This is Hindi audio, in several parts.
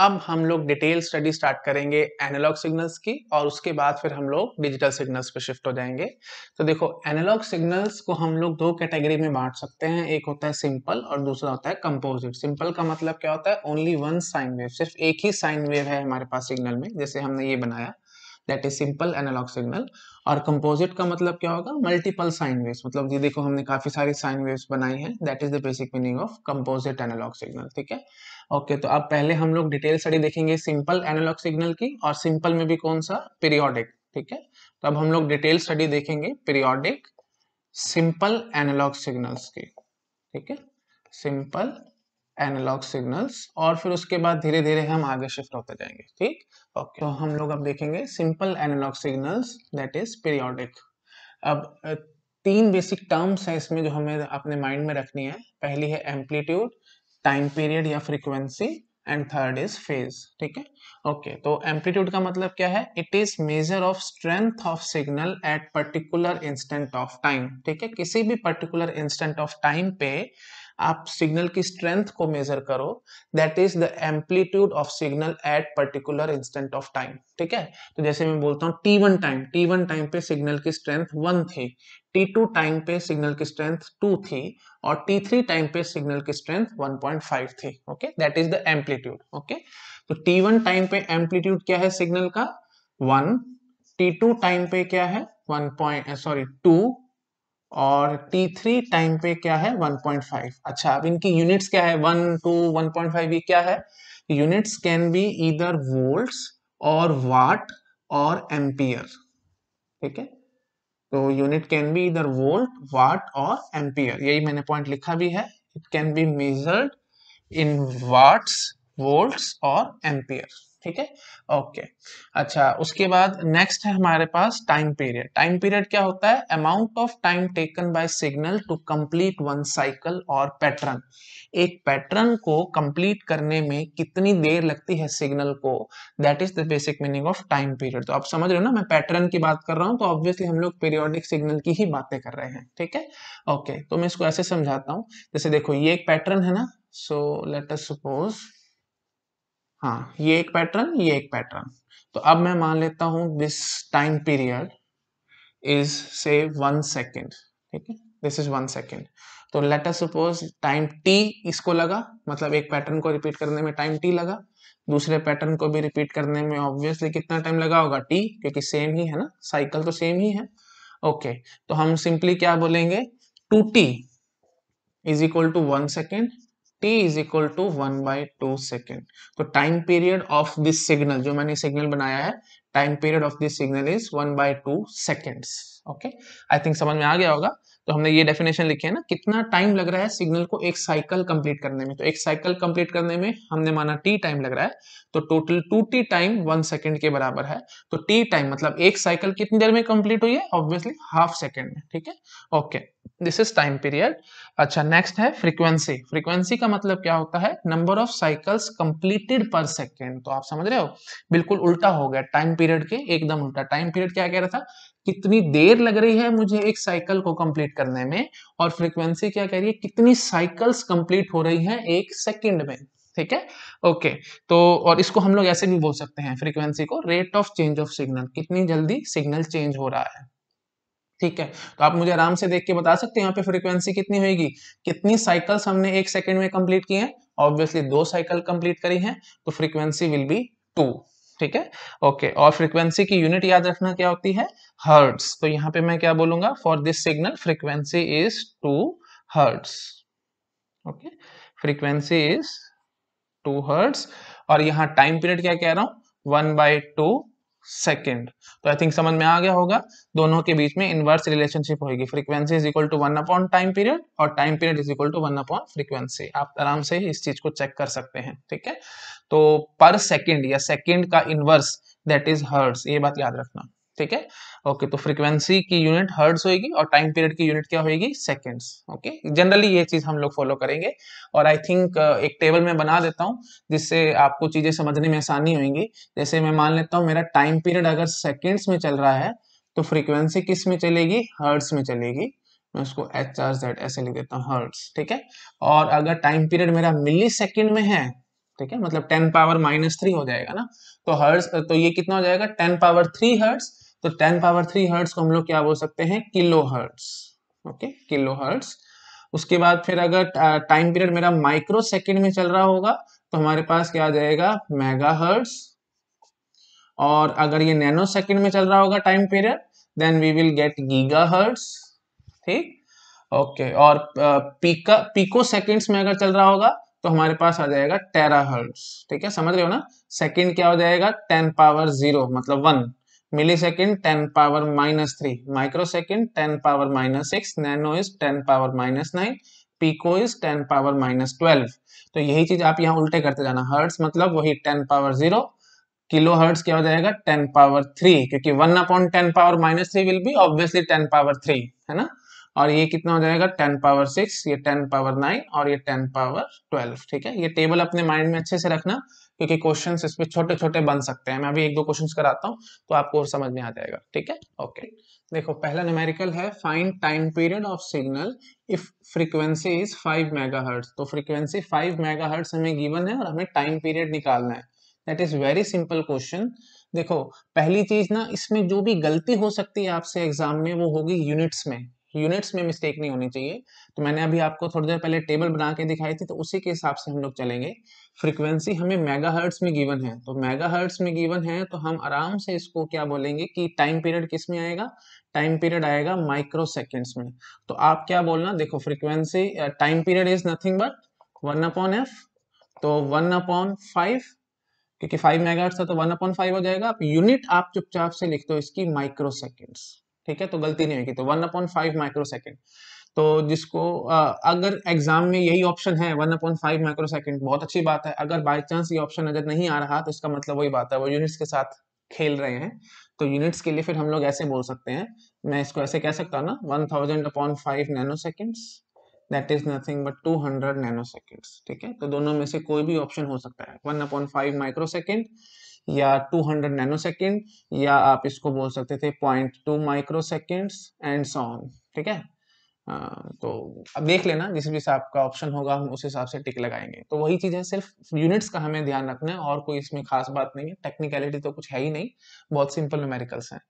अब हम लोग डिटेल स्टडी स्टार्ट करेंगे एनालॉग सिग्नल्स की और उसके बाद फिर हम लोग डिजिटल सिग्नल्स पे शिफ्ट हो जाएंगे तो देखो एनालॉग सिग्नल्स को हम लोग दो कैटेगरी में बांट सकते हैं एक होता है सिंपल और दूसरा होता है कंपोजिट सिंपल का मतलब क्या होता है ओनली वन साइन वेव सिर्फ एक ही साइन वेव है हमारे पास सिग्नल में जैसे हमने ये बनाया that is simple analogue signal और कंपोजिट का मतलब क्या होगा मल्टीपल साइन वेव्स मतलब ये देखो हमने काफी सारी साइन वेव्स बनाई है that is the basic meaning of composite analogue signal ठीक है ओके okay, तो अब पहले हम लोग डिटेल स्टडी देखेंगे सिंपल एनालॉग सिग्नल की और सिंपल में भी कौन सा पीरियोडिक ठीक है तो अब हम लोग डिटेल स्टडी देखेंगे पीरियोडिक सिंपल एनालॉग सिग्नल्स की ठीक है सिंपल एनालॉग सिग्नल्स और फिर उसके बाद धीरे धीरे हम आगे शिफ्ट होते जाएंगे ठीक ओके okay. तो हम लोग अब देखेंगे simple analogue signals that is periodic अब तीन बेसिक टर्म्स है इसमें जो हमें अपने माइंड में रखनी है पहली है एम्पलीट्यूड टाइम पीरियड या frequency and third is phase ठीक है ओके तो एम्पलीट्यूड का मतलब क्या है it is measure of strength of signal at particular instant of time ठीक है किसी भी पर्टिकुलर इंस्टेंट ऑफ टाइम पे आप सिग्नल की स्ट्रेंथ को मेजर करो that is the amplitude of signal at particular instant of time ठीक है तो जैसे मैं बोलता हूँ T one time T one time पे सिग्नल की स्ट्रेंथ वन थी टी टू टाइम पे सिग्नल की स्ट्रेंथ टू थी और टी थ्री टाइम पे सिग्नल की स्ट्रेंथ वन पॉइंट फाइव थी okay that is the amplitude okay तो टी वन टाइम पे एम्पलीट्यूड क्या है सिग्नल का वन टी टू टाइम पे क्या है वन पॉइंट सॉरी टू और T3 टाइम पे क्या है 1.5 अच्छा अब इनकी यूनिट्स क्या है 1 टू 1.5 ये क्या है यूनिट्स कैन बी इधर वोल्ट्स और वाट और एम्पियर ठीक है तो यूनिट कैन बी इधर वोल्ट वाट और एम्पियर यही मैंने पॉइंट लिखा भी है it can be measured in watts volts और एम्पियर ठीक है ओके अच्छा उसके बाद नेक्स्ट है हमारे पास टाइम पीरियड टाइम पीरियड क्या होता है amount of time taken by signal to complete one cycle और पैटर्न एक पैटर्न को कंप्लीट करने में कितनी देर लगती है सिग्नल को that is the basic meaning of time period तो आप समझ रहे हो ना मैं पैटर्न की बात कर रहा हूँ तो ऑब्वियसली हम लोग पीरियोडिक सिग्नल की ही बातें कर रहे हैं ठीक है ओके तो मैं इसको ऐसे समझाता हूँ जैसे देखो ये एक पैटर्न है ना सो लेट अस सपोज हाँ ये एक पैटर्न ये एक पैटर्न तो अब मैं मान लेता हूं this time period is say one second ठीक है दिस इज वन सेकेंड तो let us suppose time T इसको लगा मतलब एक पैटर्न को रिपीट करने में टाइम टी लगा दूसरे पैटर्न को भी रिपीट करने में ऑब्वियसली कितना टाइम लगा होगा टी क्योंकि सेम ही है ना साइकिल तो सेम ही है ओके okay, तो हम सिंपली क्या बोलेंगे two T is equal to one second T is equal to one by two second तो time period of this signal जो मैंने सिग्नल बनाया है time period of this signal is one by two seconds okay I think समझ में आ गया होगा तो हमने ये डेफिनेशन लिखी है ना कितना टाइम लग रहा है सिग्नल को एक साइकिल कंप्लीट करने में तो एक साइकिल कंप्लीट करने में हमने माना टी टाइम लग रहा है तो total two T time one second के बराबर है तो टी टाइम मतलब एक साइकिल कितनी देर में कंप्लीट हुई है ऑब्वियसली हाफ सेकेंड में ठीक है okay this is time period अच्छा नेक्स्ट है फ्रीक्वेंसी फ्रीक्वेंसी का मतलब क्या होता है number of cycles completed per second तो आप समझ रहे हो बिल्कुल उल्टा हो गया टाइम पीरियड के एकदम उल्टा टाइम पीरियड क्या कह रहा था कितनी देर लग रही है मुझे एक साइकिल को कंप्लीट करने में और फ्रीक्वेंसी क्या कह रही है कितनी साइकिल्स कंप्लीट हो रही है एक सेकेंड में ठीक है ओके तो और इसको हम लोग ऐसे भी बोल सकते हैं फ्रीक्वेंसी को rate of change of signal कितनी जल्दी सिग्नल चेंज हो रहा है ठीक है तो आप मुझे आराम से देख के बता सकते हैं यहाँ पे फ्रीक्वेंसी कितनी होगी कितनी साइकिल्स हमने एक सेकंड में कंप्लीट की है ऑब्वियसली दो साइकिल कंप्लीट करी है तो फ्रीक्वेंसी विल बी टू ठीक है ओके और फ्रीक्वेंसी की यूनिट याद रखना क्या होती है हर्ट्स तो यहाँ पे मैं क्या बोलूंगा for this signal frequency is two hertz okay frequency is two hertz और यहाँ टाइम पीरियड क्या कह रहा हूं वन बाई टू सेकेंड तो आई थिंक समझ में आ गया होगा दोनों के बीच में इनवर्स रिलेशनशिप होगी frequency is equal to one upon time period और time period is equal to one upon frequency आप आराम से इस चीज को चेक कर सकते हैं ठीक है तो पर सेकेंड या सेकेंड का इनवर्स दैट इज हर्ड्स ये बात याद रखना ठीक है ओके तो फ्रीक्वेंसी की यूनिट हर्ड्स होगी और टाइम पीरियड की यूनिट क्या होगी सेकेंड्स ओके जनरली ये चीज हम लोग फॉलो करेंगे और आई थिंक uh, एक टेबल में बना देता हूँ जिससे आपको चीजें समझने में आसानी होगी जैसे मैं मान लेता हूँ मेरा टाइम पीरियड अगर सेकेंड्स में चल रहा है तो फ्रीक्वेंसी किस में चलेगी हर्ड्स में चलेगी मैं उसको एच आर जेड ऐसे लिख देता हूँ हर्ड्स ठीक है और अगर टाइम पीरियड मेरा मिली सेकेंड में है ठीक है मतलब टेन पावर माइनस थ्री हो जाएगा ना तो हर्ड्स तो ये कितना हो जाएगा टेन पावर थ्री हर्ड्स तो टेन पावर थ्री हर्ट्स को हम लोग क्या बोल सकते हैं kilo hertz okay kilo hertz उसके बाद फिर अगर टाइम पीरियड मेरा माइक्रो सेकेंड में चल रहा होगा तो हमारे पास क्या आ जाएगा मेगा हर्ट्स और अगर ये नैनो सेकेंड में चल रहा होगा time period then we will get giga hertz ठीक ओके और पीका पीको सेकेंड्स में अगर चल रहा होगा तो हमारे पास आ जाएगा टेरा हर्ट्स ठीक है समझ रहे हो ना सेकेंड क्या हो जाएगा टेन पावर जीरो मतलब one milli second ten power minus three micro second ten power minus six nano is ten power minus nine pico is ten power minus twelve तो यही चीज आप यहाँ उल्टे करते जाना हर्ट्स मतलब वही ten power zero kilo hertz क्या हो जाएगा टेन पावर थ्री क्योंकि one upon ten power minus three will be obviously ten power three है ना और ये कितना हो जाएगा टेन पावर सिक्स ये टेन पावर नाइन और ये टेन पावर ट्वेल्व ठीक है ये टेबल अपने माइंड में अच्छे से रखना क्योंकि क्वेश्चन इसमें छोटे छोटे बन सकते हैं मैं अभी एक दो क्वेश्चन कराता हूँ तो आपको और समझ में आ जाएगा ठीक है ओके देखो पहला न्यूमेरिकल है find time period of signal if frequency is 5 megahertz तो फ्रीक्वेंसी 5 मेगाहर्ट्ज हमें गिवन है और हमें टाइम पीरियड निकालना है that is very simple question देखो पहली चीज ना इसमें जो भी गलती हो सकती है आपसे एग्जाम में वो होगी यूनिट्स में यूनिट्स में मिस्टेक नहीं होनी चाहिए तो मैंने अभी आपको थोड़ी देर पहले टेबल बना के दिखाई थी तो उसी के हिसाब से हम लोग चलेंगे फ्रीक्वेंसी हमें मेगा हर्ट्स में गिवन है तो मेगा हर्ट्स में गिवन है तो हम आराम से इसको क्या बोलेंगे कि टाइम पीरियड किस में आएगा टाइम पीरियड आएगा माइक्रो सेकेंड्स में तो आप क्या बोलना देखो frequency time period is nothing but one upon F तो वन अपॉन फाइव क्योंकि फाइव मेगा था तो वन अपॉन फाइव हो जाएगा आप यूनिट आप चुपचाप से लिख दो इसकी माइक्रो सेकेंड्स ठीक है तो गलती नहीं होगी तो one upon five micro second तो जिसको आ, अगर एग्जाम में यही ऑप्शन है one upon five micro second बहुत अच्छी बात है अगर बाई चांस ये ऑप्शन अगर नहीं आ रहा तो इसका मतलब वही बात है वो यूनिट्स के साथ खेल रहे हैं तो यूनिट्स के लिए फिर हम लोग ऐसे बोल सकते हैं मैं इसको ऐसे कह सकता हूँ ना one thousand upon five nano seconds that is nothing but two hundred nano seconds ठीक है तो दोनों में से कोई भी ऑप्शन हो सकता है one upon five micro second या 200 नैनो सेकेंड या आप इसको बोल सकते थे point two micro second and so on ठीक है तो अब देख लेना जिस भी आपका ऑप्शन होगा हम उस हिसाब से टिक लगाएंगे तो वही चीज़ है सिर्फ यूनिट्स का हमें ध्यान रखना है और कोई इसमें खास बात नहीं है टेक्निकलिटी तो कुछ है ही नहीं बहुत सिंपल न्यूमेरिकल्स हैं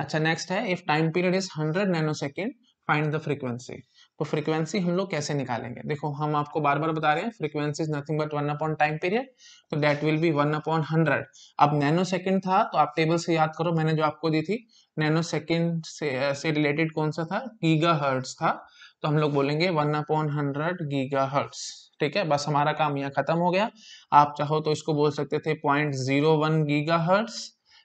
अच्छा नेक्स्ट है if time period is hundred nano second find the frequency तो फ्रीक्वेंसी हम लोग कैसे निकालेंगे देखो हम आपको बार बार बता रहे हैं frequency is nothing but one upon time period तो that will be one upon hundred अब नैनो सेकंड था तो आप टेबल से याद करो मैंने जो आपको दी थी नैनो सेकंड से से रिलेटेड कौन सा था गीगा हर्ट्स था तो हम लोग बोलेंगे one upon hundred giga hertz ठीक है बस हमारा काम यहाँ खत्म हो गया आप चाहो तो इसको बोल सकते थे point zero one giga hertz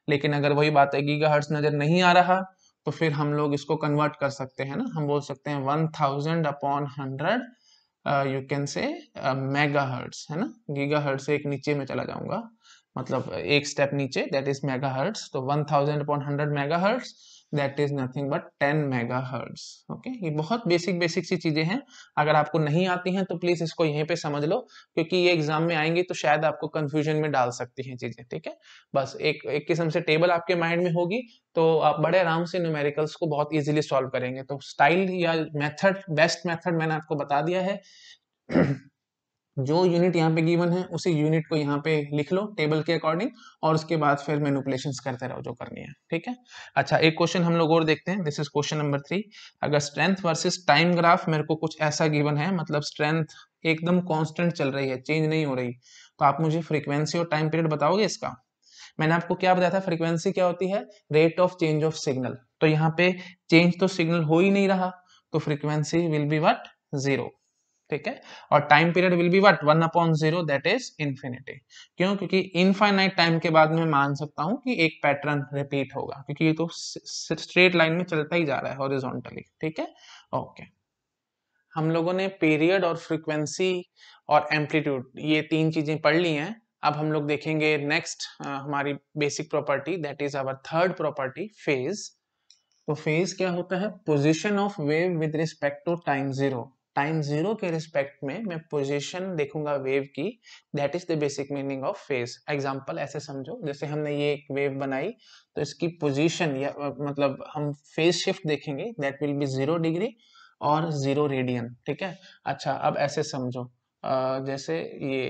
लेकिन अगर वही बात है गीगा हर्ट्स नजर नहीं आ रहा तो फिर हम लोग इसको कन्वर्ट कर सकते हैं ना हम बोल सकते हैं one thousand upon hundred you can say mega hertz है ना गीगा हर्ट से एक नीचे में चला जाऊंगा मतलब एक स्टेप नीचे दैट इज मेगा हर्ट्स तो one thousand upon hundred mega hertz that is nothing but ten mega hertz okay ये बहुत बेसिक बेसिक सी चीजें हैं अगर आपको नहीं आती हैं तो प्लीज इसको यहीं पे समझ लो क्योंकि ये एग्जाम में आएंगी तो शायद आपको कंफ्यूजन में डाल सकती हैं चीजें ठीक है बस एक एक किस्म से टेबल आपके माइंड में होगी तो आप बड़े आराम से न्यूमेरिकल्स को बहुत ईजिली सॉल्व करेंगे तो स्टाइल या मैथड बेस्ट मैथड मैंने आपको बता दिया है जो यूनिट यहाँ पे गिवन है उसी यूनिट को यहाँ पे लिख लो टेबल के अकॉर्डिंग और उसके बाद फिर मैनुपुलेशन करते रहो जो करनी है ठीक है अच्छा एक क्वेश्चन हम लोग और देखते हैं this is question number three अगर स्ट्रेंथ वर्सेस टाइम ग्राफ मेरे को कुछ ऐसा गिवन है मतलब स्ट्रेंथ एकदम कॉन्स्टेंट चल रही है चेंज नहीं हो रही तो आप मुझे फ्रिक्वेंसी और टाइम पीरियड बताओगे इसका मैंने आपको क्या बताया था फ्रिक्वेंसी क्या होती है rate of change of signal तो यहाँ पे चेंज तो सिग्नल हो ही नहीं रहा तो frequency will be what zero ठीक है और time period will be what one upon zero that is infinity क्यों क्योंकि इनफाइनाइट टाइम के बाद मैं मान सकता हूँ कि एक पैटर्न रिपीट होगा क्योंकि ये तो स्ट्रेट लाइन में चलता ही जा रहा है हॉरिजॉन्टली ठीक है ओके हम लोगों ने पीरियड और फ्रिक्वेंसी और एम्पलीट्यूड ये तीन चीजें पढ़ ली हैं अब हम लोग देखेंगे नेक्स्ट हमारी basic property that is our third property phase तो फेज क्या होता है position of wave with respect to time zero time zero के रिस्पेक्ट में मैं पोजीशन देखूंगा वेव की that is the basic meaning of phase example ऐसे समझो जैसे हमने ये एक वेव बनाई तो इसकी पोजीशन या मतलब हम फेज शिफ्ट देखेंगे that will be zero degree और जीरो रेडियन ठीक है अच्छा अब ऐसे समझो जैसे ये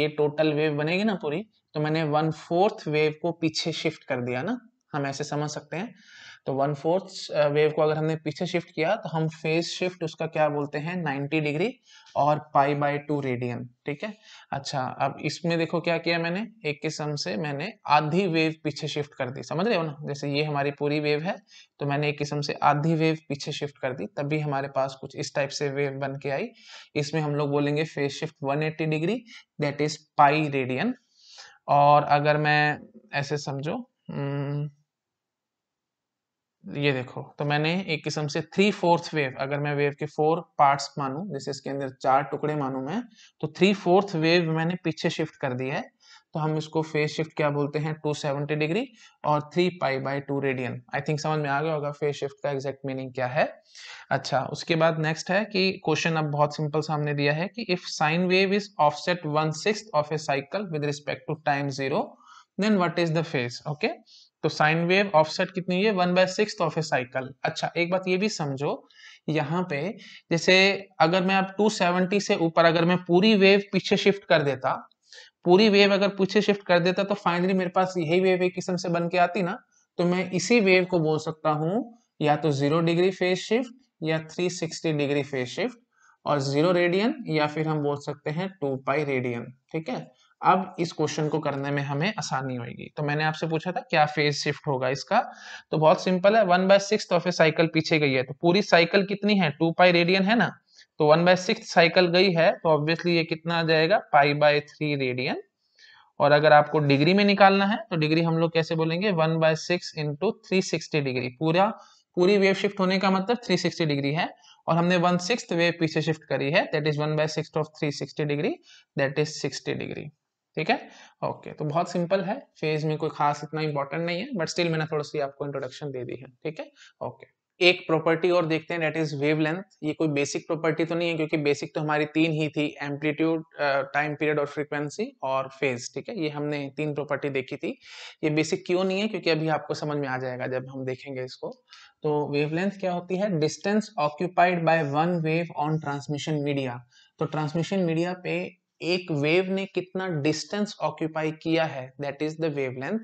ये टोटल वेव बनेगी ना पूरी तो मैंने वन फोर्थ वेव को पीछे शिफ्ट कर दिया ना हम ऐसे समझ सकते हैं तो वन फोर्थ वेव को अगर हमने पीछे शिफ्ट किया तो हम फेस शिफ्ट उसका क्या बोलते हैं नाइनटी डिग्री और पाई बाय टू रेडियन ठीक है अच्छा अब इसमें देखो क्या किया मैंने एक किस्म से मैंने आधी वेव पीछे शिफ्ट कर दी समझ रहे हो ना जैसे ये हमारी पूरी वेव है तो मैंने एक किस्म से आधी वेव पीछे शिफ्ट कर दी तभी हमारे पास कुछ इस टाइप से वेव बन के आई इसमें हम लोग बोलेंगे phase shift one degree that is pi radian और अगर मैं ऐसे समझो हम्म, ये देखो तो मैंने एक किस्म से थ्री फोर्थ वेव अगर मैं वेव के फोर पार्ट्स मानू जैसे इसके अंदर चार टुकड़े मानू मैं तो थ्री फोर्थ वेव मैंने पीछे शिफ्ट कर दी है तो हम इसको फेज शिफ्ट क्या बोलते हैं 270 डिग्री और 3 pi by 2 radian I think समझ में आ गया होगा फेज शिफ्ट का एग्जैक्ट मीनिंग क्या है अच्छा उसके बाद नेक्स्ट है कि क्वेश्चन अब बहुत सिंपल सामने दिया है कि if sine wave is offset one six of a cycle with respect to time zero then what is the phase okay तो साइन वेव ऑफसेट कितनी है one by six of a cycle अच्छा एक बात ये भी समझो यहाँ पे जैसे अगर मैं आप 270 से ऊपर अगर मैं पूरी वेव पीछे शिफ्ट कर देता पूरी वेव अगर पीछे शिफ्ट कर देता तो फाइनली मेरे पास यही वेव एक किस्म से बन के आती ना तो मैं इसी वेव को बोल सकता हूँ या तो जीरो डिग्री फेज शिफ्ट या 360 डिग्री फेज शिफ्ट और जीरो रेडियन या फिर हम बोल सकते हैं टू पाई रेडियन ठीक है अब इस क्वेश्चन को करने में हमें आसानी होगी तो मैंने आपसे पूछा था क्या फेज शिफ्ट होगा इसका तो बहुत सिंपल है one by six of a cycle पीछे गई है तो पूरी साइकिल कितनी है टू पाई रेडियन है ना तो वन बाय सिक्स साइकिल गई है तो ऑब्वियसली ये कितना आ जाएगा पाई बाय थ्री रेडियन और अगर आपको डिग्री में निकालना है तो डिग्री हम लोग कैसे बोलेंगे one by six into three sixty degree पूरा पूरी वेव शिफ्ट होने का मतलब थ्री सिक्सटी डिग्री है और हमने वन सिक्स वेव पीछे शिफ्ट करी है that is one by six of three sixty degree that is sixty degree ठीक है ओके तो बहुत सिंपल है फेज में कोई खास इतना इंपॉर्टेंट नहीं है बट स्टिल मैंने थोड़ी सी आपको इंट्रोडक्शन दे दी है ठीक है ओके एक प्रॉपर्टी और देखते हैं डेट इज वेवलेंथ ये कोई बेसिक प्रॉपर्टी तो नहीं है क्योंकि बेसिक तो हमारी तीन ही थी एम्पलीट्यूड टाइम पीरियड और फ्रीक्वेंसी और फेज ठीक है ये हमने तीन प्रॉपर्टी देखी थी ये बेसिक क्यों नहीं है क्योंकि अभी आपको समझ में आ जाएगा जब हम देखेंगे इसको तो वेवलेंथ क्या होती है distance occupied by one wave on transmission media तो ट्रांसमिशन मीडिया पे एक वेव ने कितना डिस्टेंस ऑक्यूपाई किया है that is the wavelength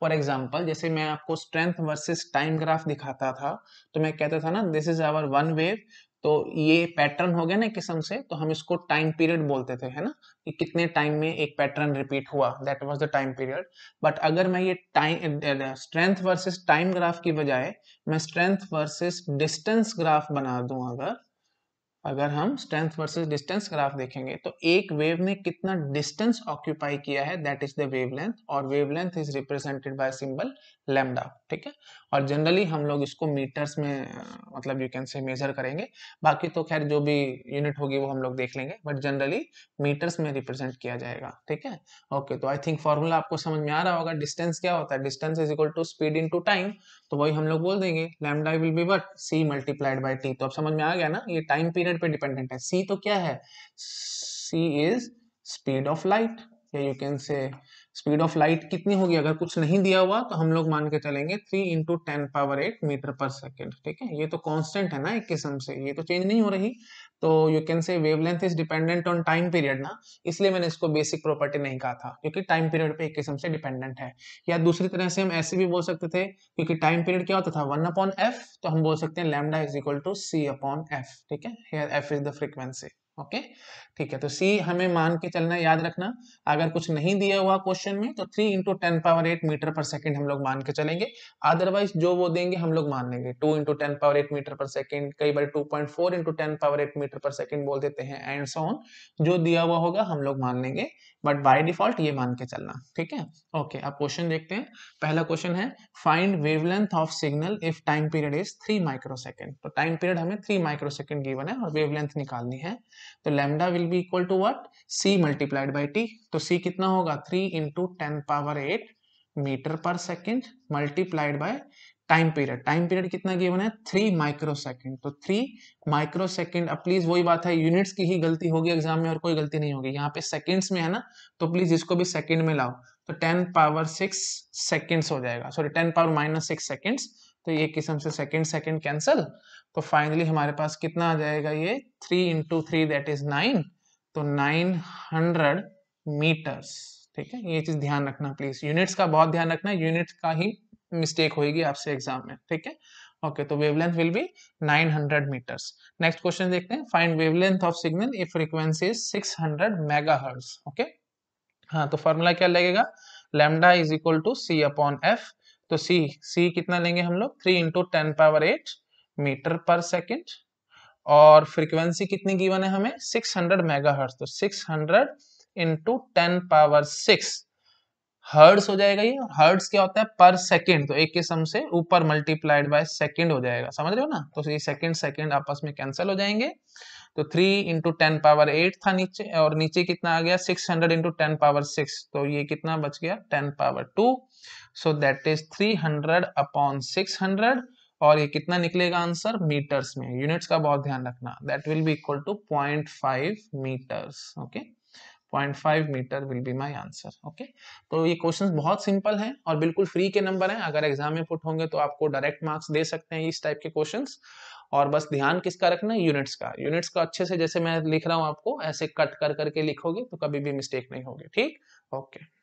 for example जैसे मैं आपको स्ट्रेंथ वर्सेस टाइम ग्राफ दिखाता था तो मैं कहता था ना this is our one wave तो ये पैटर्न हो गया ना किस्म से तो हम इसको टाइम पीरियड बोलते थे है ना कि कितने टाइम में एक पैटर्न रिपीट हुआ that was the time period but अगर मैं ये time strength versus time graph की बजाय मैं स्ट्रेंथ वर्सेस डिस्टेंस ग्राफ बना दूं अगर अगर हम स्ट्रेंथ वर्सेस डिस्टेंस ग्राफ देखेंगे तो एक वेव ने कितना डिस्टेंस ऑक्यूपाई किया है दैट इज द वेवलेंथ और wavelength is represented by symbol lambda ठीक है और जनरली हम लोग इसको मीटर्स में मतलब यू कैन से मेजर करेंगे बाकी तो खैर जो भी यूनिट होगी वो हम लोग देख लेंगे बट जनरली मीटर्स में रिप्रेजेंट किया जाएगा ठीक है ओके तो आई थिंक फॉर्मूला आपको समझ में आ रहा होगा डिस्टेंस क्या होता है distance is equal to speed into time तो वही हम लोग बोल देंगे lambda will be what C multiplied by T तो अब समझ में आ गया ना ये टाइम पीरियड पीरियड पे डिपेंडेंट है सी तो क्या है C is speed of light या you can say speed of light कितनी होगी अगर कुछ नहीं दिया हुआ तो हम लोग मान के चलेंगे three into ten power eight meter per second ठीक है ये तो कांस्टेंट है ना एक किस्म से ये तो चेंज नहीं हो रही तो you can say wavelength is dependent on time period ना इसलिए मैंने इसको बेसिक प्रॉपर्टी नहीं कहा था क्योंकि टाइम पीरियड पे एक किस्म से डिपेंडेंट है या दूसरी तरह से हम ऐसे भी बोल सकते थे क्योंकि टाइम पीरियड क्या होता था वन अपॉन एफ तो हम बोल सकते हैं lambda is equal to C upon F ठीक है फ्रीक्वेंसी फ्रिक्वेंसी ओके ठीक है तो सी हमें मान के चलना याद रखना अगर कुछ नहीं दिया हुआ क्वेश्चन में तो three into ten power eight meter per second हम लोग मान के चलेंगे अदरवाइज जो वो देंगे हम लोग मान लेंगे two into ten power eight meter per second कई बार two point four into ten power eight meter per second बोल देते हैं एंड सोन जो दिया हुआ होगा हम लोग मान लेंगे बट बाय डिफॉल्ट ये मान के चलना ठीक है ओके अब क्वेश्चन देखते हैं पहला क्वेश्चन है find wavelength of signal if time period is three microsecond तो टाइम पीरियड हमें थ्री माइक्रोसेकेंड गिवन है और वेवलेंथ निकालनी है तो lambda will be equal to what C multiplied by T तो सी कितना होगा three into ten power eight meter per second multiplied by time period time period कितना गिवन है थ्री माइक्रोसेकंड तो थ्री सेकंड अब प्लीज वही बात है यूनिट्स की ही गलती होगी एग्जाम में और कोई गलती नहीं होगी यहाँ पे सेकंड्स में है ना तो प्लीज इसको भी सेकंड में लाओ तो टेन पावर सिक्स सेकेंड्स हो जाएगा sorry ten power minus six seconds तो ये किस्म से सेकेंड सेकेंड कैंसिल तो फाइनली हमारे पास कितना आ जाएगा ये three into three that is nine तो नाइन हंड्रेड मीटर्स ठीक है ये चीज ध्यान रखना प्लीज यूनिट्स का बहुत ध्यान रखना यूनिट का ही मिस्टेक होगी आपसे एग्जाम में ठीक है ओके तो wavelength will be 900 meters next question देखते हैं find wavelength of signal if frequency is 600 megahertz okay हाँ तो फॉर्मूला क्या लगेगा lambda is equal to C upon F तो सी सी कितना लेंगे हम लोग three into ten power eight meter per second और फ्रीक्वेंसी कितनी गिवन है हमें 600 मेगाहर्ट्ज तो 600 hundred into ten power six hertz हो जाएगा ये हर्ड्स क्या होता है पर सेकेंड तो एक किस्म से ऊपर मल्टीप्लाइड बाय सेकेंड हो जाएगा समझ रहे हो ना तो ये सेकेंड सेकेंड आपस में कैंसिल हो जाएंगे तो three into ten power eight था नीचे और नीचे कितना आ गया six hundred into ten power six तो ये कितना बच गया ten power two so that is three hundred upon six hundred और ये कितना निकलेगा आंसर मीटर्स में यूनिट्स का बहुत ध्यान रखना that will be equal to point five meters okay 0.5 meter will be my answer okay तो ये क्वेश्चंस बहुत सिंपल हैं और बिल्कुल फ्री के नंबर हैं अगर एग्जाम में पुट होंगे तो आपको डायरेक्ट मार्क्स दे सकते हैं इस टाइप के क्वेश्चंस और बस ध्यान किसका रखना है यूनिट्स का यूनिट्स का अच्छे से जैसे मैं लिख रहा हूँ आपको ऐसे कट कर करके लिखोगे तो कभी भी मिस्टेक नहीं होगी ठीक ओके